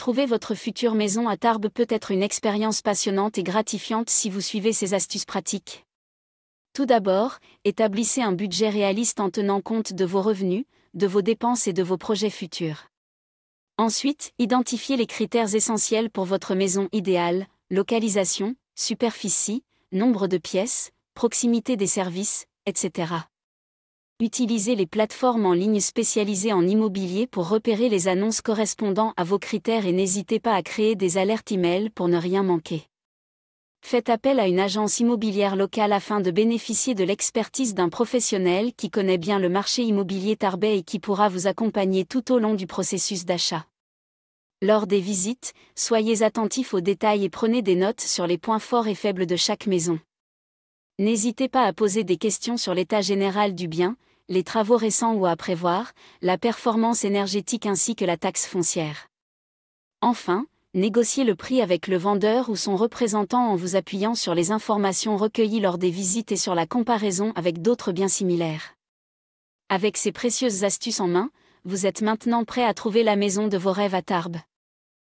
Trouver votre future maison à Tarbes peut être une expérience passionnante et gratifiante si vous suivez ces astuces pratiques. Tout d'abord, établissez un budget réaliste en tenant compte de vos revenus, de vos dépenses et de vos projets futurs. Ensuite, identifiez les critères essentiels pour votre maison idéale, localisation, superficie, nombre de pièces, proximité des services, etc. Utilisez les plateformes en ligne spécialisées en immobilier pour repérer les annonces correspondant à vos critères et n'hésitez pas à créer des alertes e-mail pour ne rien manquer. Faites appel à une agence immobilière locale afin de bénéficier de l'expertise d'un professionnel qui connaît bien le marché immobilier Tarbet et qui pourra vous accompagner tout au long du processus d'achat. Lors des visites, soyez attentifs aux détails et prenez des notes sur les points forts et faibles de chaque maison. N'hésitez pas à poser des questions sur l'état général du bien, les travaux récents ou à prévoir, la performance énergétique ainsi que la taxe foncière. Enfin, négociez le prix avec le vendeur ou son représentant en vous appuyant sur les informations recueillies lors des visites et sur la comparaison avec d'autres biens similaires. Avec ces précieuses astuces en main, vous êtes maintenant prêt à trouver la maison de vos rêves à Tarbes.